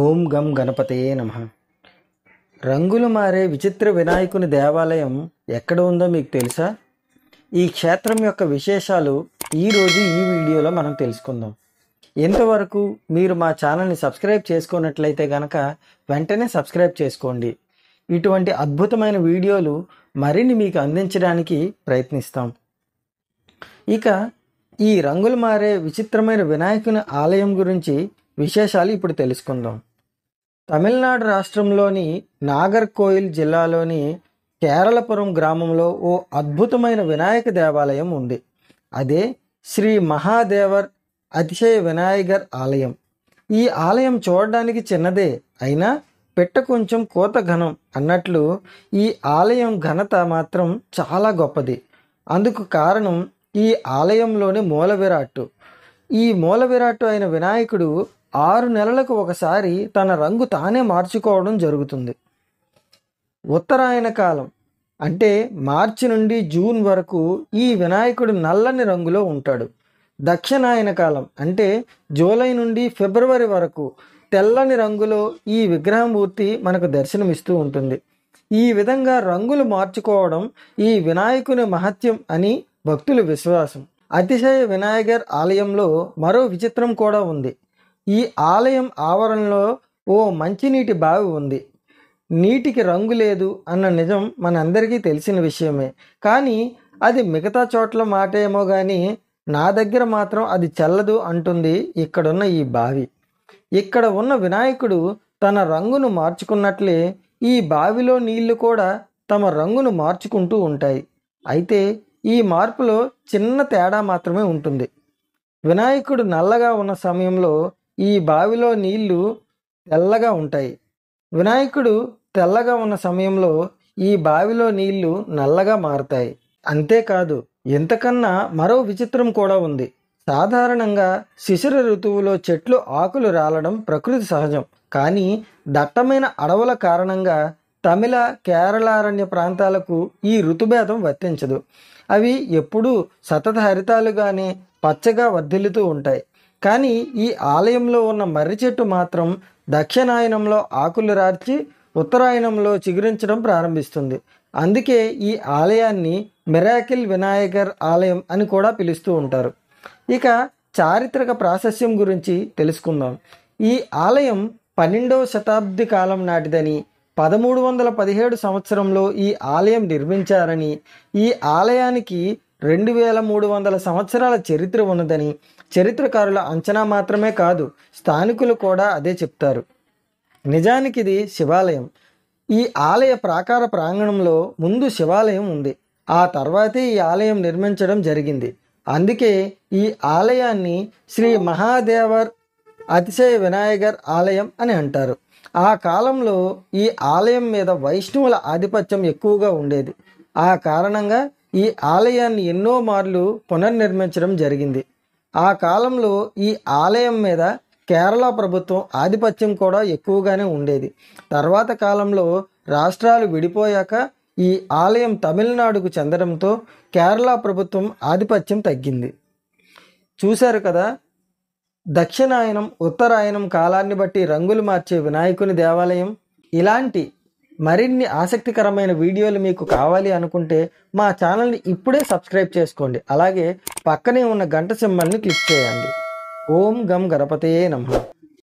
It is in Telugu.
ఓం గం గణపతయే నమ రంగులు మారే విచిత్ర వినాయకుని దేవాలయం ఎక్కడ ఉందో మీకు తెలుసా ఈ క్షేత్రం యొక్క విశేషాలు ఈరోజు ఈ వీడియోలో మనం తెలుసుకుందాం ఇంతవరకు మీరు మా ఛానల్ని సబ్స్క్రైబ్ చేసుకున్నట్లయితే కనుక వెంటనే సబ్స్క్రైబ్ చేసుకోండి ఇటువంటి అద్భుతమైన వీడియోలు మరిన్ని మీకు అందించడానికి ప్రయత్నిస్తాం ఇక ఈ రంగులు మారే విచిత్రమైన వినాయకుని ఆలయం గురించి విశేషాలు ఇప్పుడు తెలుసుకుందాం తమిళనాడు రాష్ట్రంలోని నాగర్కోయిల్ జిల్లాలోని కేరళపురం గ్రామంలో ఓ అద్భుతమైన వినాయక దేవాలయం ఉంది అదే శ్రీ మహాదేవర్ అతిశయ వినాయకర్ ఆలయం ఈ ఆలయం చూడడానికి చిన్నదే అయినా పెట్ట కొంచెం కోత ఘనం అన్నట్లు ఈ ఆలయం ఘనత మాత్రం చాలా గొప్పది అందుకు కారణం ఈ ఆలయంలోని మూల విరాట్టు ఈ మూల విరాట్టు అయిన వినాయకుడు ఆరు నెలలకు ఒకసారి తన రంగు తానే మార్చుకోవడం జరుగుతుంది ఉత్తరాయణ కాలం అంటే మార్చి నుండి జూన్ వరకు ఈ వినాయకుడు నల్లని రంగులో ఉంటాడు దక్షిణాయన కాలం అంటే జూలై నుండి ఫిబ్రవరి వరకు తెల్లని రంగులో ఈ విగ్రహమూర్తి మనకు దర్శనమిస్తూ ఉంటుంది ఈ విధంగా రంగులు మార్చుకోవడం ఈ వినాయకుని మహత్యం అని భక్తుల విశ్వాసం అతిశయ వినాయకర్ ఆలయంలో మరో విచిత్రం కూడా ఉంది ఈ ఆలయం ఆవరణలో ఓ మంచినీటి బావి ఉంది నీటికి రంగు లేదు అన్న నిజం మనందరికీ తెలిసిన విషయమే కానీ అది మిగతా చోట్ల మాటేమో కానీ నా దగ్గర మాత్రం అది చల్లదు అంటుంది ఇక్కడున్న ఈ బావి ఇక్కడ ఉన్న వినాయకుడు తన రంగును మార్చుకున్నట్లే ఈ బావిలో నీళ్లు కూడా తమ రంగును మార్చుకుంటూ ఉంటాయి అయితే ఈ మార్పులో చిన్న తేడా మాత్రమే ఉంటుంది వినాయకుడు నల్లగా ఉన్న సమయంలో ఈ బావిలో నీళ్లు తెల్లగా ఉంటాయి వినాయకుడు తెల్లగా ఉన్న సమయంలో ఈ బావిలో నీళ్లు నల్లగా మారుతాయి అంతేకాదు ఇంతకన్నా మరో విచిత్రం కూడా ఉంది సాధారణంగా శిశిర ఋతువులో చెట్లు ఆకులు రాలడం ప్రకృతి సహజం కానీ దట్టమైన అడవుల కారణంగా తమిళ కేరళారణ్య ప్రాంతాలకు ఈ ఋతుభేదం వర్తించదు అవి ఎప్పుడూ సతత హరితాలుగానే పచ్చగా వర్ధిల్లుతూ ఉంటాయి కానీ ఈ ఆలయంలో ఉన్న మర్రి చెట్టు మాత్రం దక్షిణాయనంలో ఆకులు రార్చి ఉత్తరాయణంలో చిగురించడం ప్రారంభిస్తుంది అందుకే ఈ ఆలయాన్ని మిరాకిల్ వినాయకర్ ఆలయం అని కూడా పిలుస్తూ ఉంటారు ఇక చారిత్రక ప్రాశస్యం గురించి తెలుసుకుందాం ఈ ఆలయం పన్నెండవ శతాబ్ది కాలం నాటిదని పదమూడు వందల పదిహేడు సంవత్సరంలో ఈ ఆలయం నిర్మించారని ఈ ఆలయానికి రెండు వేల మూడు వందల సంవత్సరాల చరిత్ర ఉన్నదని చరిత్రకారుల అంచనా మాత్రమే కాదు స్థానికులు కూడా అదే చెప్తారు నిజానికి ఇది శివాలయం ఈ ఆలయ ప్రాకార ప్రాంగణంలో ముందు శివాలయం ఉంది ఆ తర్వాతే ఈ ఆలయం నిర్మించడం జరిగింది అందుకే ఈ ఆలయాన్ని శ్రీ మహాదేవర్ అతిశయ వినాయకర్ ఆలయం అని అంటారు ఆ కాలంలో ఈ ఆలయం మీద వైష్ణవుల ఆధిపత్యం ఎక్కువగా ఉండేది ఆ కారణంగా ఈ ఆలయాన్ని ఎన్నో మార్లు పునర్నిర్మించడం జరిగింది ఆ కాలంలో ఈ ఆలయం మీద కేరళ ప్రభుత్వం ఆధిపత్యం కూడా ఎక్కువగానే ఉండేది తర్వాత కాలంలో రాష్ట్రాలు విడిపోయాక ఈ ఆలయం తమిళనాడుకు చెందడంతో కేరళ ప్రభుత్వం ఆధిపత్యం తగ్గింది చూశారు కదా దక్షిణాయనం ఉత్తరాయణం కాలాన్ని బట్టి రంగులు మార్చే వినాయకుని దేవాలయం ఇలాంటి మరిన్ని ఆసక్తికరమైన వీడియోలు మీకు కావాలి అనుకుంటే మా ఛానల్ని ఇప్పుడే సబ్స్క్రైబ్ చేసుకోండి అలాగే పక్కనే ఉన్న గంట సింబల్ని క్లిక్ చేయండి ఓం గం గణపతయే నమ్మ